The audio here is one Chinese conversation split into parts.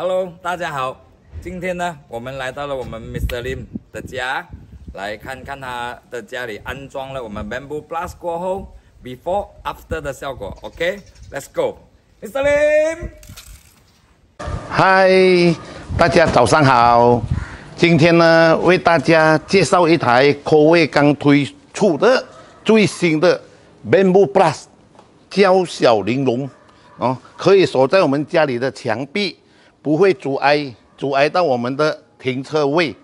Hello，大家好。今天呢，我们来到了我们 Mr. Lim 的家，来看看他的家里安装了我们 b a m b o o Plus 过后 Before After 的效果。OK，Let's go，Mr. Lim。Hi，大家早上好。今天呢，为大家介绍一台科威刚推出的最新的 b a m b o o Plus，娇小玲珑哦，可以锁在我们家里的墙壁。不会阻碍阻碍到我们的停车位，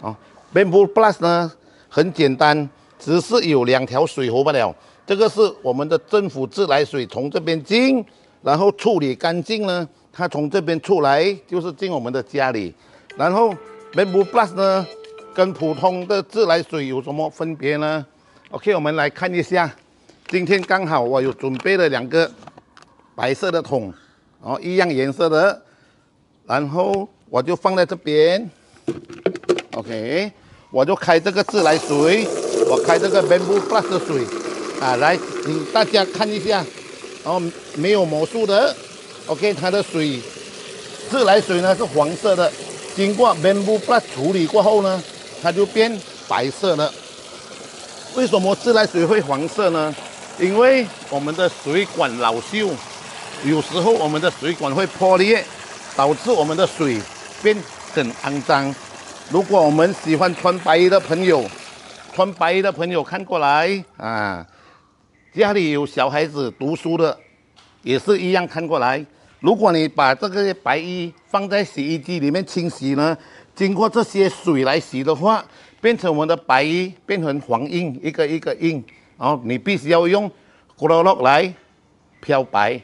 哦。b a m b o o p l u s 呢，很简单，只是有两条水喉罢了。这个是我们的政府自来水从这边进，然后处理干净呢，它从这边出来就是进我们的家里。然后 b a m b o o p l u s 呢，跟普通的自来水有什么分别呢？OK，我们来看一下。今天刚好我有准备了两个白色的桶，哦，一样颜色的。然后我就放在这边，OK，我就开这个自来水，我开这个 b a m b o o Plus 的水，啊，来，大家看一下，然后没有魔术的，OK，它的水，自来水呢是黄色的，经过 b a m b o o Plus 处理过后呢，它就变白色了。为什么自来水会黄色呢？因为我们的水管老锈，有时候我们的水管会破裂。导致我们的水变很肮脏。如果我们喜欢穿白衣的朋友，穿白衣的朋友看过来啊！家里有小孩子读书的，也是一样看过来。如果你把这个白衣放在洗衣机里面清洗呢，经过这些水来洗的话，变成我们的白衣变成黄印，一个一个印。然后你必须要用高 o 来漂白。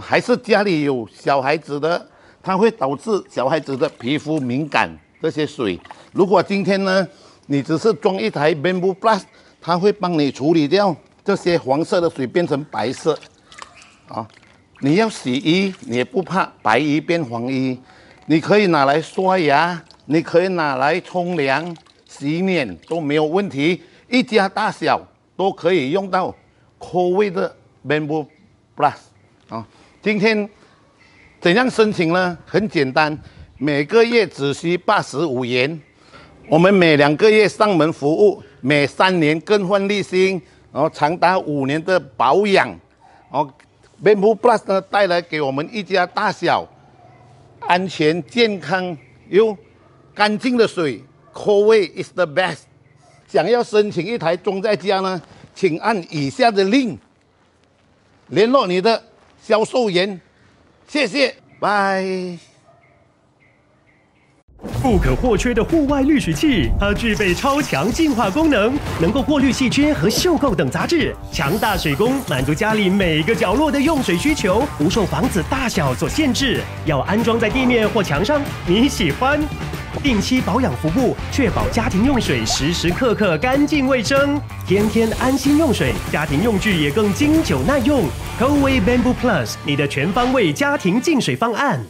还是家里有小孩子的，它会导致小孩子的皮肤敏感。这些水，如果今天呢，你只是装一台 Bamboo Plus，它会帮你处理掉这些黄色的水，变成白色。啊，你要洗衣也不怕白衣变黄衣，你可以拿来刷牙，你可以拿来冲凉、洗脸都没有问题。一家大小都可以用到科味的 Bamboo Plus，啊。今天怎样申请呢？很简单，每个月只需八十五元，我们每两个月上门服务，每三年更换滤芯，然后长达五年的保养。然后，o o plus 呢带来给我们一家大小安全、健康又干净的水。Coway is the best。想要申请一台装在家呢，请按以下的 link 联络你的。销售员，谢谢，拜。不可或缺的户外滤水器，它具备超强净化功能，能够过滤细菌和锈垢等杂质，强大水工满足家里每个角落的用水需求，不受房子大小所限制。要安装在地面或墙上，你喜欢？定期保养服务，确保家庭用水时时刻刻干净卫生，天天安心用水。家庭用具也更经久耐用。c o v e n Bamboo Plus，你的全方位家庭净水方案。